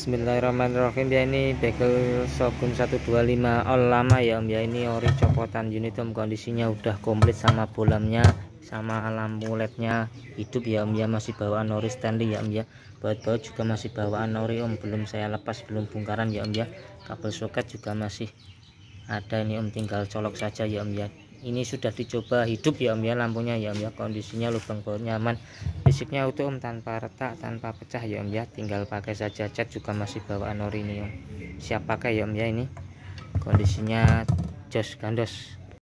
Bismillahirrahmanirrahim ya ini bekel Sogun 125 all lama ya om ya ini ori copotan unit om kondisinya udah komplit sama bolamnya sama lampu lednya hidup ya om ya masih bawaan ori Stanley ya om ya baut-baut juga masih bawaan ori om belum saya lepas belum bongkaran ya om ya kabel soket juga masih ada ini om tinggal colok saja ya om ya ini sudah dicoba hidup ya om ya lampunya ya om ya kondisinya lubang baut nyaman fisiknya utuh om tanpa retak tanpa pecah ya om ya tinggal pakai saja cat juga masih bawa ori ini om siap pakai ya om ya ini kondisinya jos gandos